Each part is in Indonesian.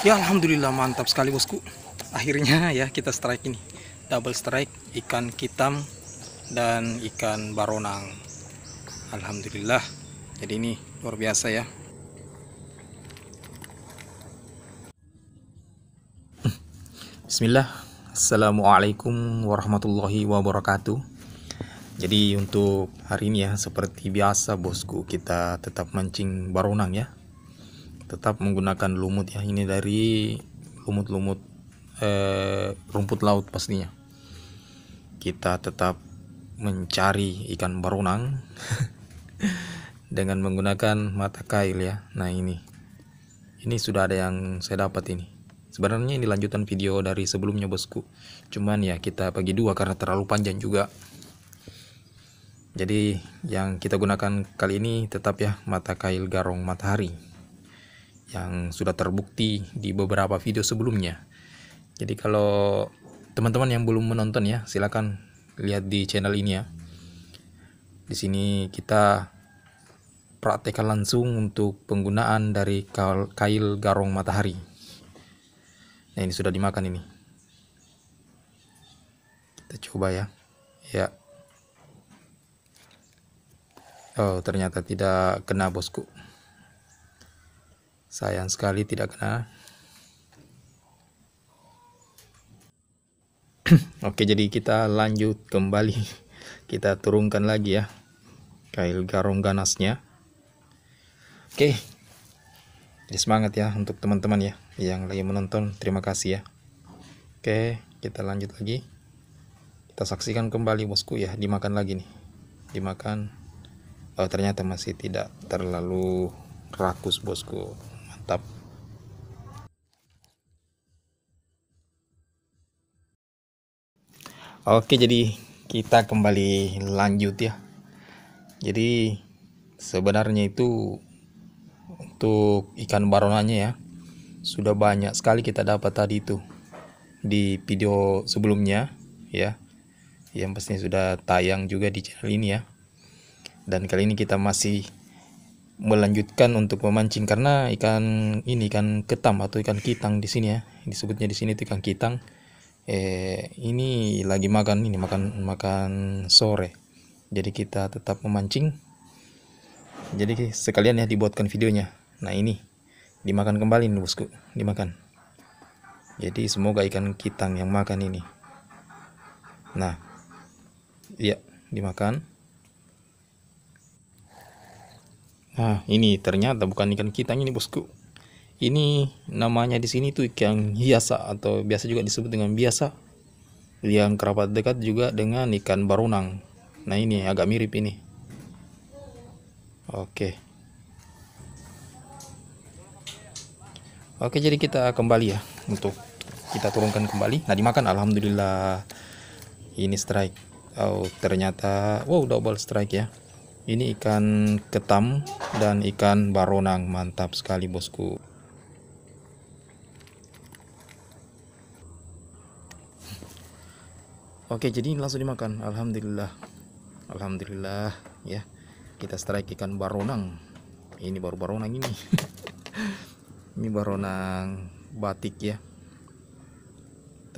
ya alhamdulillah mantap sekali bosku akhirnya ya kita strike ini double strike ikan kitam dan ikan baronang alhamdulillah jadi ini luar biasa ya Bismillah Assalamualaikum warahmatullahi wabarakatuh Jadi untuk hari ini ya Seperti biasa bosku kita tetap mancing baronang ya tetap menggunakan lumut ya ini dari lumut-lumut eh, rumput laut pastinya kita tetap mencari ikan barunang dengan menggunakan mata kail ya nah ini ini sudah ada yang saya dapat ini sebenarnya ini lanjutan video dari sebelumnya bosku cuman ya kita bagi dua karena terlalu panjang juga jadi yang kita gunakan kali ini tetap ya mata kail garong matahari yang sudah terbukti di beberapa video sebelumnya. Jadi kalau teman-teman yang belum menonton ya, silakan lihat di channel ini ya. Di sini kita praktekkan langsung untuk penggunaan dari kail garong matahari. Nah, ini sudah dimakan ini. Kita coba ya. Ya. Oh, ternyata tidak kena bosku. Sayang sekali tidak kena. Oke, jadi kita lanjut kembali. Kita turunkan lagi ya. Kail garong ganasnya. Oke. Jadi semangat ya untuk teman-teman ya yang lagi menonton. Terima kasih ya. Oke, kita lanjut lagi. Kita saksikan kembali bosku ya, dimakan lagi nih. Dimakan. Oh, ternyata masih tidak terlalu rakus bosku mantap oke jadi kita kembali lanjut ya jadi sebenarnya itu untuk ikan baronanya ya sudah banyak sekali kita dapat tadi itu di video sebelumnya ya yang pasti sudah tayang juga di channel ini ya dan kali ini kita masih melanjutkan untuk memancing karena ikan ini ikan ketam atau ikan kitang di sini ya disebutnya di sini itu ikan kitang eh ini lagi makan ini makan makan sore jadi kita tetap memancing jadi sekalian ya dibuatkan videonya nah ini dimakan kembali nih bosku dimakan jadi semoga ikan kitang yang makan ini nah iya dimakan Nah, ini ternyata bukan ikan kita ini, Bosku. Ini namanya di sini tuh ikan hiasa atau biasa juga disebut dengan biasa. Yang kerabat dekat juga dengan ikan barunang. Nah, ini agak mirip ini. Oke. Oke, jadi kita kembali ya untuk kita turunkan kembali. Nah, dimakan alhamdulillah. Ini strike. Oh, ternyata wow double strike ya. Ini ikan ketam dan ikan baronang. Mantap sekali bosku. Oke, jadi ini langsung dimakan. Alhamdulillah. Alhamdulillah ya. Kita strike ikan baronang. Ini baru baronang ini. ini baronang batik ya.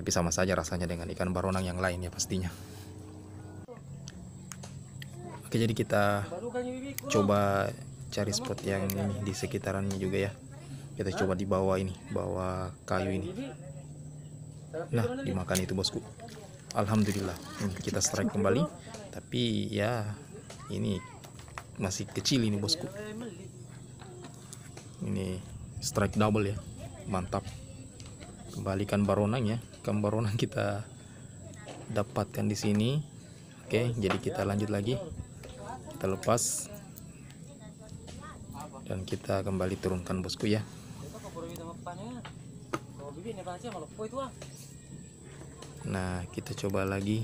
Tapi sama saja rasanya dengan ikan baronang yang lain ya pastinya. Oke jadi kita coba cari spot yang ini di sekitarannya juga ya. Kita coba di bawah ini, bawah kayu ini. Nah dimakan itu bosku. Alhamdulillah kita strike kembali. Tapi ya ini masih kecil ini bosku. Ini strike double ya, mantap. Kembalikan baronang ya, kan baronang kita dapatkan di sini. Oke, jadi kita lanjut lagi kita lepas dan kita kembali turunkan bosku ya nah kita coba lagi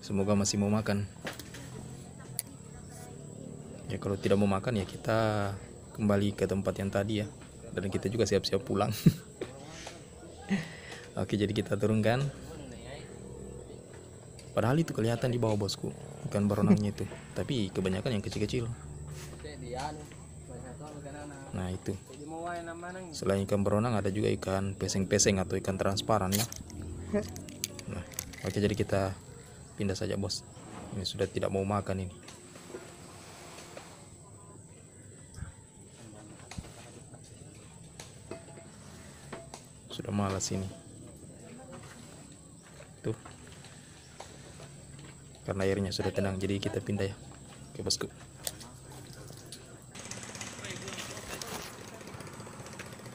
semoga masih mau makan ya kalau tidak mau makan ya kita kembali ke tempat yang tadi ya dan kita juga siap-siap pulang oke jadi kita turunkan padahal itu kelihatan di bawah bosku bukan berenangnya itu tapi kebanyakan yang kecil-kecil nah itu selain ikan berenang ada juga ikan peseng-peseng atau ikan transparan ya nah oke jadi kita pindah saja bos ini sudah tidak mau makan ini sudah malas ini tuh karena airnya sudah tenang jadi kita pindah ya ke bosku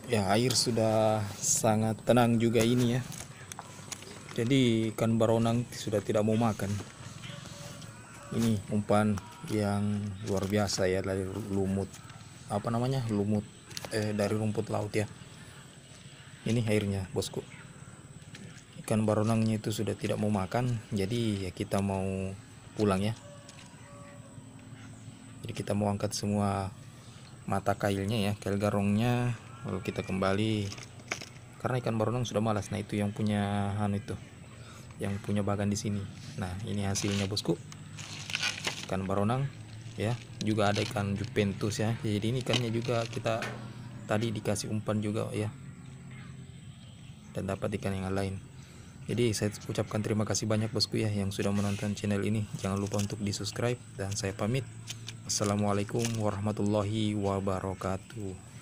ya air sudah sangat tenang juga ini ya jadi ikan baronang sudah tidak mau makan ini umpan yang luar biasa ya dari lumut apa namanya lumut eh, dari rumput laut ya ini airnya bosku ikan baronangnya itu sudah tidak mau makan jadi ya kita mau pulang ya jadi kita mau angkat semua mata kailnya ya kail garongnya lalu kita kembali karena ikan baronang sudah malas nah itu yang punya han itu yang punya bagan di sini nah ini hasilnya bosku ikan baronang ya juga ada ikan juventus ya jadi ini ikannya juga kita tadi dikasih umpan juga ya dan dapat ikan yang lain jadi saya ucapkan terima kasih banyak bosku ya yang sudah menonton channel ini. Jangan lupa untuk di subscribe dan saya pamit. Assalamualaikum warahmatullahi wabarakatuh.